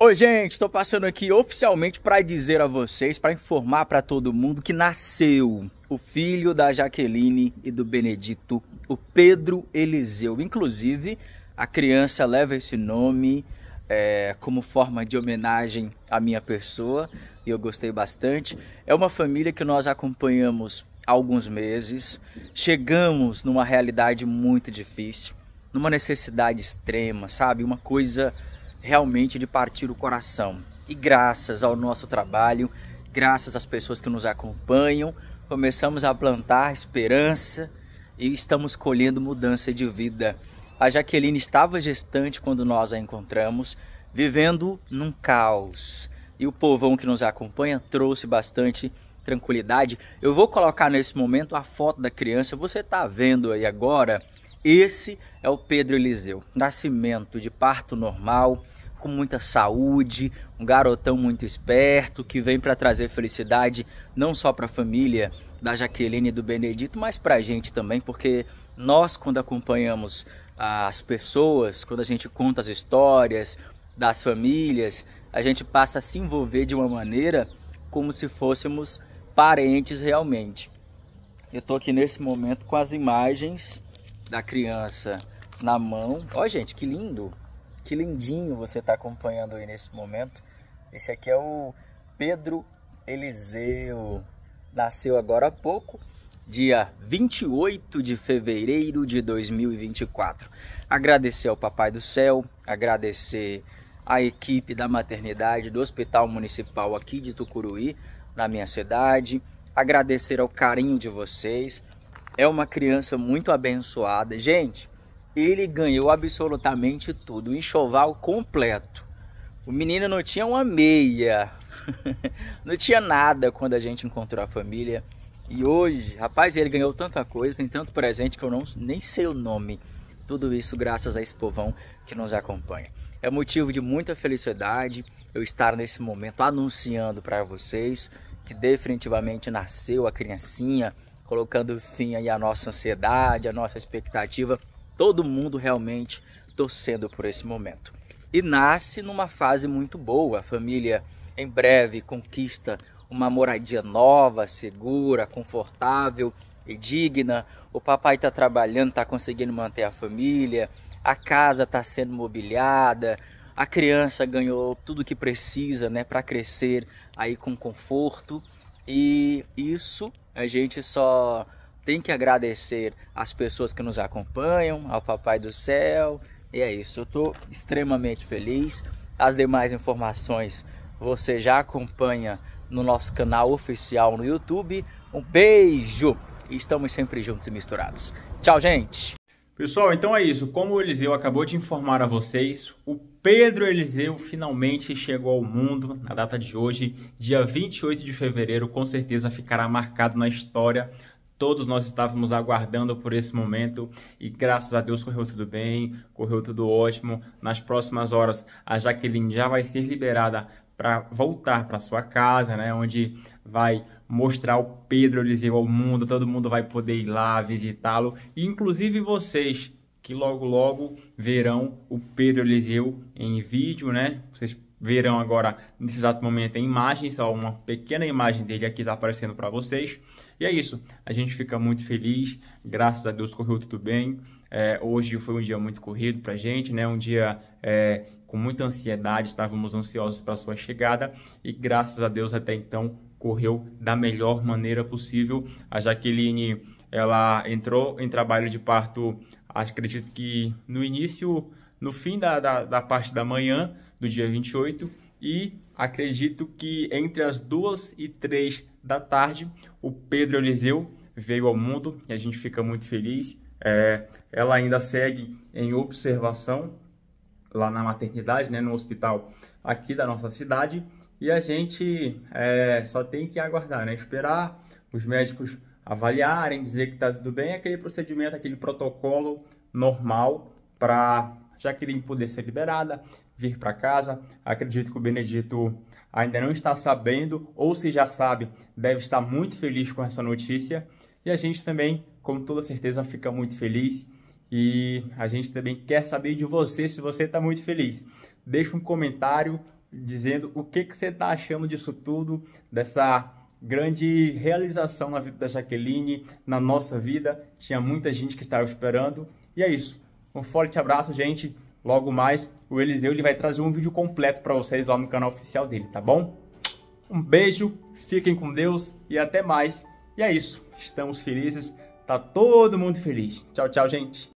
Oi, gente, estou passando aqui oficialmente para dizer a vocês, para informar para todo mundo que nasceu o filho da Jaqueline e do Benedito, o Pedro Eliseu. Inclusive, a criança leva esse nome é, como forma de homenagem à minha pessoa e eu gostei bastante. É uma família que nós acompanhamos há alguns meses, chegamos numa realidade muito difícil, numa necessidade extrema, sabe? Uma coisa realmente de partir o coração. E graças ao nosso trabalho, graças às pessoas que nos acompanham, começamos a plantar esperança e estamos colhendo mudança de vida. A Jaqueline estava gestante quando nós a encontramos, vivendo num caos. E o povão que nos acompanha trouxe bastante tranquilidade. Eu vou colocar nesse momento a foto da criança, você está vendo aí agora. Esse é o Pedro Eliseu, nascimento de parto normal, com muita saúde, um garotão muito esperto que vem para trazer felicidade não só para a família da Jaqueline e do Benedito, mas para a gente também, porque nós, quando acompanhamos as pessoas, quando a gente conta as histórias das famílias, a gente passa a se envolver de uma maneira como se fôssemos parentes realmente. Eu estou aqui nesse momento com as imagens da criança na mão. Ó, gente, que lindo! Que lindinho você está acompanhando aí nesse momento. Esse aqui é o Pedro Eliseu. Nasceu agora há pouco, dia 28 de fevereiro de 2024. Agradecer ao Papai do Céu, agradecer à equipe da maternidade do Hospital Municipal aqui de Tucuruí, na minha cidade. Agradecer ao carinho de vocês, é uma criança muito abençoada. Gente, ele ganhou absolutamente tudo, o enxoval completo. O menino não tinha uma meia, não tinha nada quando a gente encontrou a família. E hoje, rapaz, ele ganhou tanta coisa, tem tanto presente que eu não, nem sei o nome. Tudo isso graças a esse povão que nos acompanha. É motivo de muita felicidade eu estar nesse momento anunciando para vocês que definitivamente nasceu a criancinha, colocando fim aí à nossa ansiedade, à nossa expectativa. Todo mundo realmente torcendo por esse momento. E nasce numa fase muito boa. A família em breve conquista uma moradia nova, segura, confortável e digna. O papai está trabalhando, está conseguindo manter a família. A casa está sendo mobiliada. A criança ganhou tudo que precisa, né, para crescer aí com conforto. E isso a gente só tem que agradecer às pessoas que nos acompanham, ao Papai do Céu. E é isso, eu estou extremamente feliz. As demais informações você já acompanha no nosso canal oficial no YouTube. Um beijo! Estamos sempre juntos e misturados. Tchau, gente! Pessoal, então é isso. Como o Eliseu acabou de informar a vocês, o Pedro Eliseu finalmente chegou ao mundo na data de hoje, dia 28 de fevereiro. Com certeza ficará marcado na história. Todos nós estávamos aguardando por esse momento e graças a Deus correu tudo bem, correu tudo ótimo. Nas próximas horas, a Jaqueline já vai ser liberada para voltar para sua casa, né, onde vai mostrar o Pedro Eliseu ao mundo, todo mundo vai poder ir lá visitá-lo, e inclusive vocês que logo logo verão o Pedro Eliseu em vídeo, né? Vocês verão agora nesse exato momento a imagens, só uma pequena imagem dele aqui está aparecendo para vocês. E é isso, a gente fica muito feliz, graças a Deus correu tudo bem. É, hoje foi um dia muito corrido para a gente, né? Um dia é, com muita ansiedade, estávamos ansiosos para sua chegada e graças a Deus até então correu da melhor maneira possível. A Jaqueline, ela entrou em trabalho de parto, acredito que no início, no fim da, da, da parte da manhã, do dia 28, e acredito que entre as duas e três da tarde, o Pedro Eliseu veio ao mundo e a gente fica muito feliz. É, ela ainda segue em observação lá na maternidade, né, no hospital aqui da nossa cidade, e a gente é, só tem que aguardar, né? Esperar os médicos avaliarem, dizer que está tudo bem, aquele procedimento, aquele protocolo normal para Jaqueline poder ser liberada, vir para casa. Acredito que o Benedito ainda não está sabendo, ou se já sabe, deve estar muito feliz com essa notícia. E a gente também, com toda certeza, fica muito feliz. E a gente também quer saber de você se você está muito feliz. Deixa um comentário, dizendo o que, que você está achando disso tudo, dessa grande realização na vida da Jaqueline, na nossa vida. Tinha muita gente que estava esperando. E é isso. Um forte abraço, gente. Logo mais, o Eliseu ele vai trazer um vídeo completo para vocês lá no canal oficial dele, tá bom? Um beijo, fiquem com Deus e até mais. E é isso. Estamos felizes, tá todo mundo feliz. Tchau, tchau, gente.